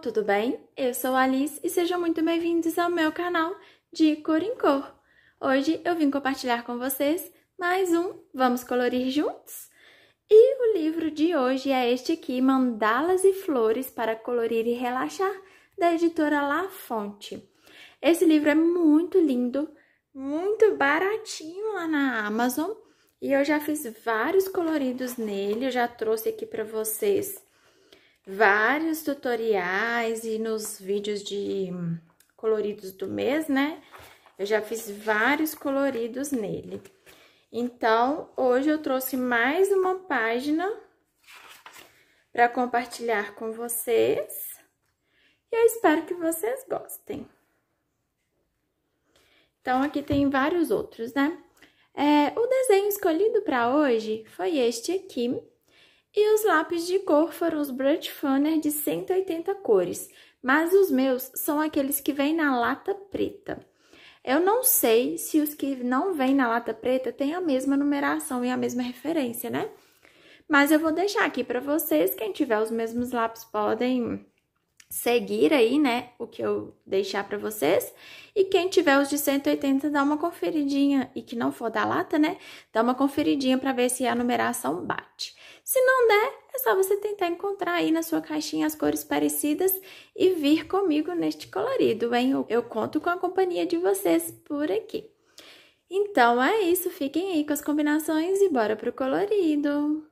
tudo bem? Eu sou Alice e sejam muito bem-vindos ao meu canal de Cor em Cor. Hoje eu vim compartilhar com vocês mais um Vamos Colorir Juntos? E o livro de hoje é este aqui, Mandalas e Flores para Colorir e Relaxar, da editora La Fonte. Esse livro é muito lindo, muito baratinho lá na Amazon e eu já fiz vários coloridos nele, eu já trouxe aqui para vocês vários tutoriais e nos vídeos de coloridos do mês, né? Eu já fiz vários coloridos nele. Então, hoje eu trouxe mais uma página para compartilhar com vocês. E eu espero que vocês gostem. Então, aqui tem vários outros, né? É, o desenho escolhido para hoje foi este aqui, e os lápis de cor foram os Brut Funner de 180 cores, mas os meus são aqueles que vêm na lata preta. Eu não sei se os que não vêm na lata preta têm a mesma numeração e a mesma referência, né? Mas eu vou deixar aqui para vocês, quem tiver os mesmos lápis podem seguir aí, né, o que eu deixar para vocês. E quem tiver os de 180, dá uma conferidinha e que não for da lata, né, dá uma conferidinha para ver se a numeração bate. Se não der, é só você tentar encontrar aí na sua caixinha as cores parecidas e vir comigo neste colorido, hein? Eu conto com a companhia de vocês por aqui. Então é isso, fiquem aí com as combinações e bora pro colorido!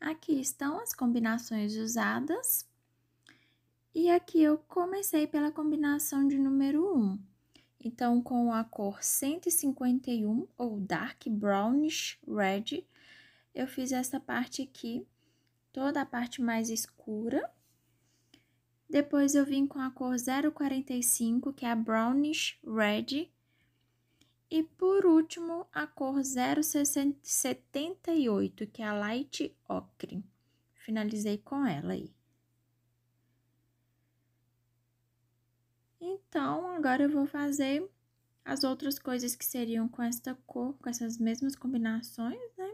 Aqui estão as combinações usadas e aqui eu comecei pela combinação de número 1. Então, com a cor 151 ou Dark Brownish Red, eu fiz essa parte aqui, toda a parte mais escura. Depois eu vim com a cor 045, que é a Brownish Red. E por último, a cor 078, que é a Light Ocre. Finalizei com ela aí. Então, agora eu vou fazer as outras coisas que seriam com esta cor, com essas mesmas combinações, né?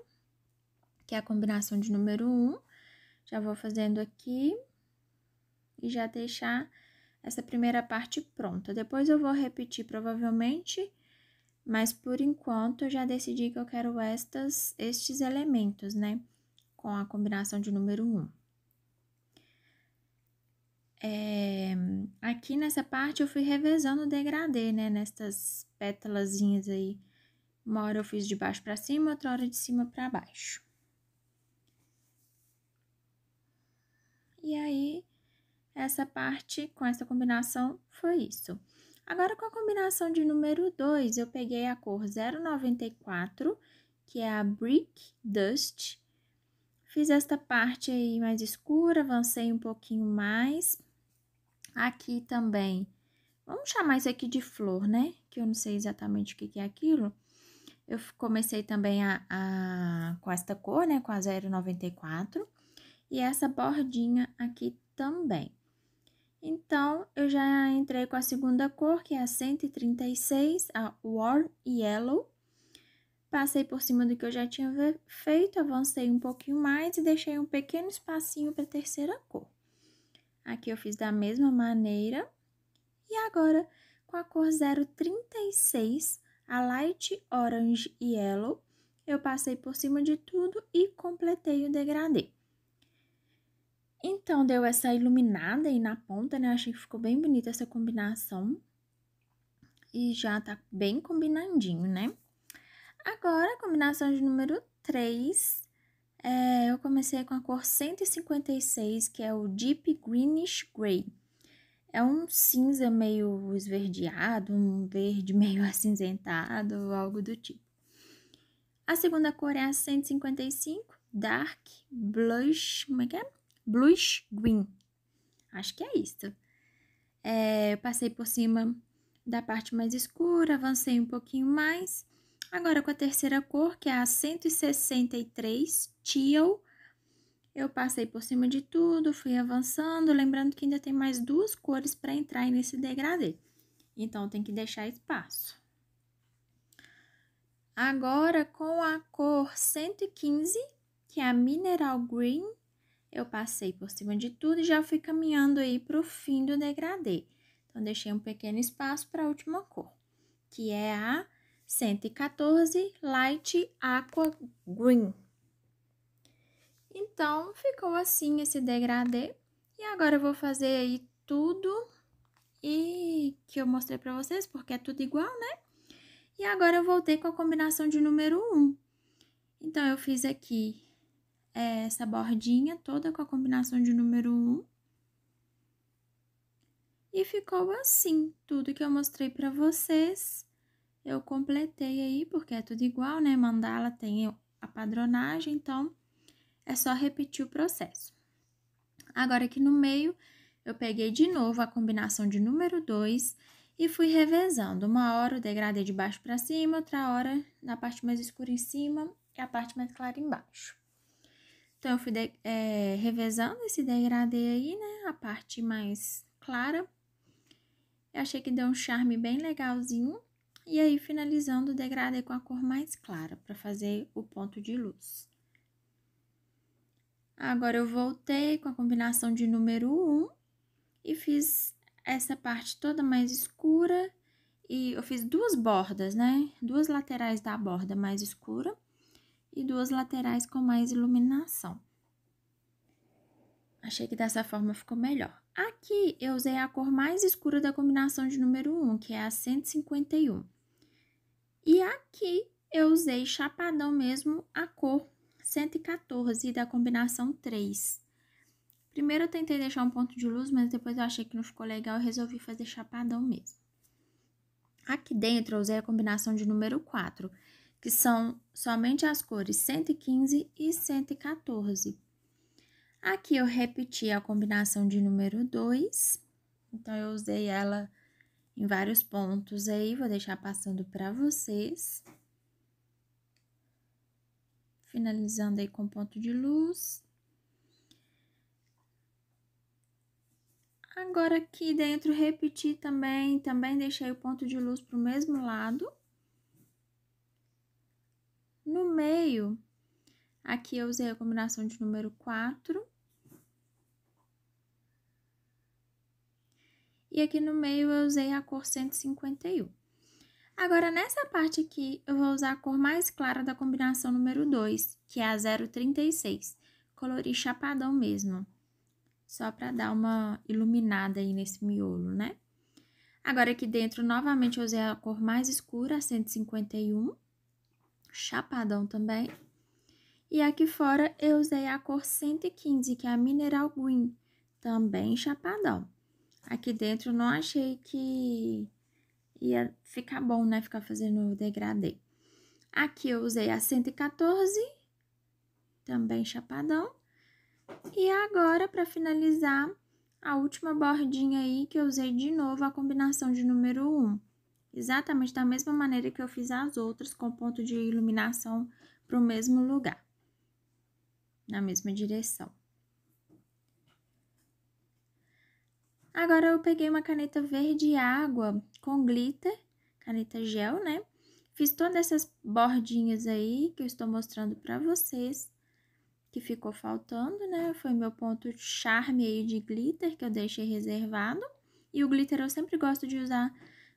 Que é a combinação de número 1. Já vou fazendo aqui e já deixar essa primeira parte pronta. Depois eu vou repetir provavelmente, mas por enquanto eu já decidi que eu quero estas, estes elementos, né? Com a combinação de número 1. É, aqui nessa parte eu fui revezando o degradê, né? Nestas pétalazinhas aí. Uma hora eu fiz de baixo para cima, outra hora de cima para baixo. E aí, essa parte com essa combinação foi isso. Agora, com a combinação de número 2, eu peguei a cor 094, que é a Brick Dust. Fiz esta parte aí mais escura, avancei um pouquinho mais Aqui também, vamos chamar isso aqui de flor, né? Que eu não sei exatamente o que, é aquilo. Eu comecei também a, a, com esta cor, né? Com a 0,94. E essa bordinha aqui também. Então, eu já entrei com a segunda cor, que é a 136, a Warm Yellow. Passei por cima do que eu já tinha feito, avancei um pouquinho mais e deixei um pequeno espacinho para a terceira cor. Aqui eu fiz da mesma maneira. E agora, com a cor 036, a Light Orange Yellow, eu passei por cima de tudo e completei o degradê. Então, deu essa iluminada aí na ponta, né? Achei que ficou bem bonita essa combinação. E já tá bem combinandinho, né? Agora, a combinação de número 3, é, eu comecei com a cor 156, que é o Deep Greenish Grey. É um cinza meio esverdeado, um verde meio acinzentado, algo do tipo. A segunda cor é a 155, Dark Blush, como é que é? Blush Green. Acho que é isso. É, passei por cima da parte mais escura, avancei um pouquinho mais Agora, com a terceira cor, que é a 163 Teal, eu passei por cima de tudo, fui avançando, lembrando que ainda tem mais duas cores para entrar nesse degradê. Então, tem que deixar espaço. Agora, com a cor 115, que é a Mineral Green, eu passei por cima de tudo e já fui caminhando aí para o fim do degradê. Então, deixei um pequeno espaço para a última cor, que é a 114 Light Aqua Green. Então, ficou assim esse degradê. E agora eu vou fazer aí tudo e que eu mostrei pra vocês, porque é tudo igual, né? E agora eu voltei com a combinação de número 1. Então, eu fiz aqui é, essa bordinha toda com a combinação de número 1. E ficou assim, tudo que eu mostrei pra vocês eu completei aí, porque é tudo igual, né? Mandala tem a padronagem, então é só repetir o processo. Agora aqui no meio, eu peguei de novo a combinação de número 2 e fui revezando. Uma hora o degradê de baixo para cima, outra hora na parte mais escura em cima e a parte mais clara embaixo. Então, eu fui de, é, revezando esse degradê aí, né? A parte mais clara. Eu achei que deu um charme bem legalzinho. E aí, finalizando o degradê com a cor mais clara, para fazer o ponto de luz. Agora, eu voltei com a combinação de número 1 e fiz essa parte toda mais escura. E eu fiz duas bordas, né? Duas laterais da borda mais escura e duas laterais com mais iluminação. Achei que dessa forma ficou melhor. Aqui eu usei a cor mais escura da combinação de número 1, que é a 151. E aqui eu usei chapadão mesmo a cor 114 da combinação 3. Primeiro eu tentei deixar um ponto de luz, mas depois eu achei que não ficou legal e resolvi fazer chapadão mesmo. Aqui dentro eu usei a combinação de número 4, que são somente as cores 115 e 114. Aqui eu repeti a combinação de número 2, então eu usei ela em vários pontos aí, vou deixar passando para vocês. Finalizando aí com ponto de luz. Agora aqui dentro repeti também, também deixei o ponto de luz para o mesmo lado. No meio, aqui eu usei a combinação de número 4 e aqui no meio eu usei a cor 151. Agora, nessa parte aqui, eu vou usar a cor mais clara da combinação número 2, que é a 036. Colori chapadão mesmo, só para dar uma iluminada aí nesse miolo, né? Agora, aqui dentro, novamente, eu usei a cor mais escura, a 151. Chapadão também. E aqui fora, eu usei a cor 115, que é a Mineral Green, também chapadão aqui dentro, não achei que ia ficar bom, né? Ficar fazendo o degradê. Aqui eu usei a 114, também chapadão. E agora, para finalizar, a última bordinha aí que eu usei de novo a combinação de número 1. Exatamente da mesma maneira que eu fiz as outras, com ponto de iluminação para o mesmo lugar, na mesma direção. Agora eu peguei uma caneta verde água com glitter, caneta gel, né? Fiz todas essas bordinhas aí que eu estou mostrando para vocês, que ficou faltando, né? Foi meu ponto charme aí de glitter que eu deixei reservado. E o glitter eu sempre gosto de usar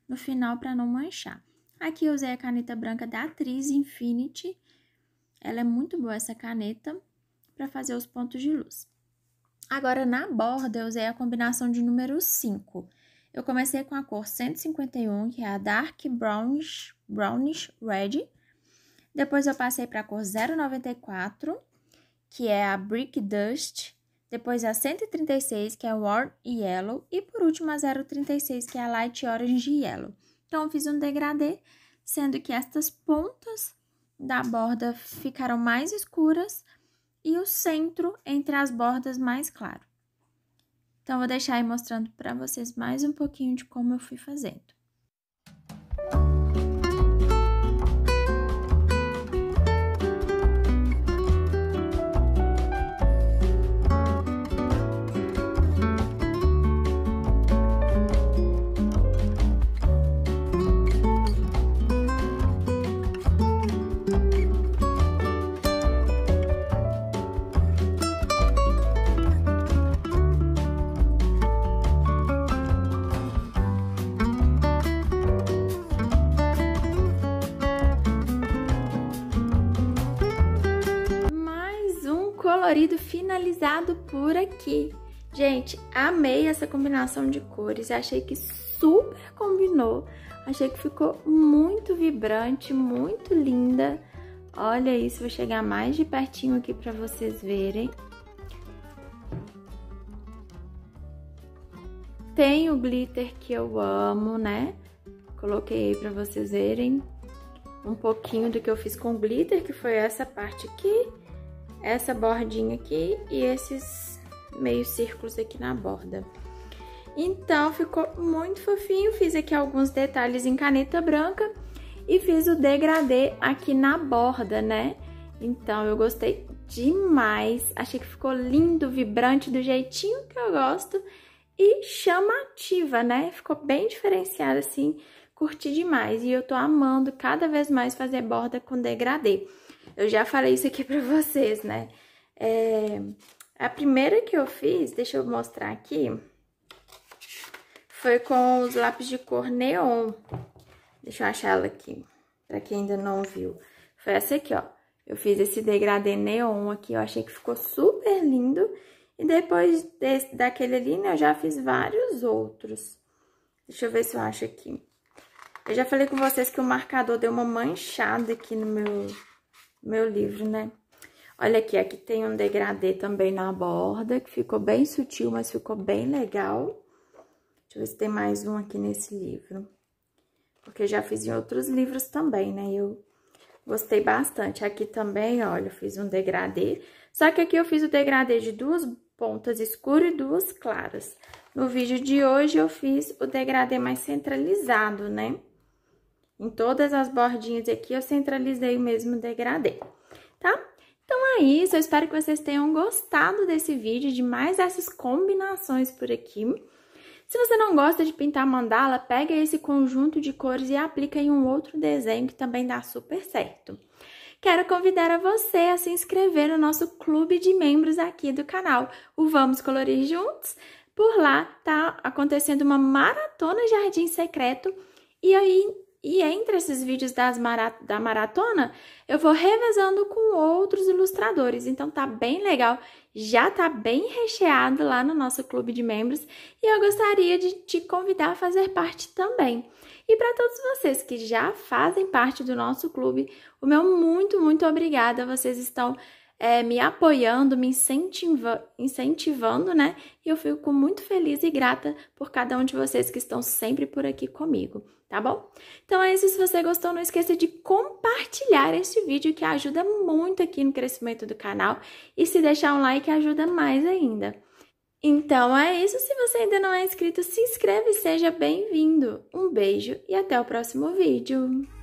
no final para não manchar. Aqui eu usei a caneta branca da Atriz Infinity. Ela é muito boa essa caneta para fazer os pontos de luz. Agora, na borda, eu usei a combinação de número 5. Eu comecei com a cor 151, que é a Dark Brownish, brownish Red. Depois eu passei para a cor 094, que é a Brick Dust. Depois a 136, que é Warm Yellow. E por último a 036, que é a Light Orange Yellow. Então, eu fiz um degradê, sendo que estas pontas da borda ficaram mais escuras e o centro entre as bordas mais claro. Então, vou deixar aí mostrando para vocês mais um pouquinho de como eu fui fazendo. colorido finalizado por aqui. Gente, amei essa combinação de cores, achei que super combinou, achei que ficou muito vibrante, muito linda. Olha isso, vou chegar mais de pertinho aqui para vocês verem. Tem o glitter que eu amo, né? Coloquei aí para vocês verem um pouquinho do que eu fiz com glitter, que foi essa parte aqui essa bordinha aqui e esses meio círculos aqui na borda. Então, ficou muito fofinho, fiz aqui alguns detalhes em caneta branca e fiz o degradê aqui na borda, né? Então, eu gostei demais, achei que ficou lindo, vibrante, do jeitinho que eu gosto e chamativa, né? Ficou bem diferenciada assim, curti demais e eu tô amando cada vez mais fazer borda com degradê. Eu já falei isso aqui pra vocês, né? É, a primeira que eu fiz, deixa eu mostrar aqui, foi com os lápis de cor neon. Deixa eu achar ela aqui, pra quem ainda não viu. Foi essa aqui, ó. Eu fiz esse degradê neon aqui, eu achei que ficou super lindo. E depois desse, daquele ali, né, eu já fiz vários outros. Deixa eu ver se eu acho aqui. Eu já falei com vocês que o marcador deu uma manchada aqui no meu, meu livro, né? Olha aqui, aqui tem um degradê também na borda, que ficou bem sutil, mas ficou bem legal. Deixa eu ver se tem mais um aqui nesse livro. Porque já fiz em outros livros também, né? Eu gostei bastante. Aqui também, olha, eu fiz um degradê. Só que aqui eu fiz o degradê de duas pontas escuras e duas claras. No vídeo de hoje eu fiz o degradê mais centralizado, né? Em todas as bordinhas aqui, eu centralizei o mesmo degradê, tá? Então é isso, eu espero que vocês tenham gostado desse vídeo, de mais essas combinações por aqui. Se você não gosta de pintar mandala, pega esse conjunto de cores e aplica em um outro desenho que também dá super certo. Quero convidar a você a se inscrever no nosso clube de membros aqui do canal, o Vamos Colorir Juntos. Por lá tá acontecendo uma maratona Jardim Secreto e aí e entre esses vídeos mara da maratona, eu vou revezando com outros ilustradores. Então tá bem legal, já tá bem recheado lá no nosso clube de membros e eu gostaria de te convidar a fazer parte também. E para todos vocês que já fazem parte do nosso clube, o meu muito, muito obrigada. Vocês estão é, me apoiando, me incentiva, incentivando, né? E eu fico muito feliz e grata por cada um de vocês que estão sempre por aqui comigo, tá bom? Então é isso. Se você gostou, não esqueça de compartilhar esse vídeo que ajuda muito aqui no crescimento do canal. E se deixar um like, ajuda mais ainda. Então é isso. Se você ainda não é inscrito, se inscreve e seja bem-vindo. Um beijo e até o próximo vídeo.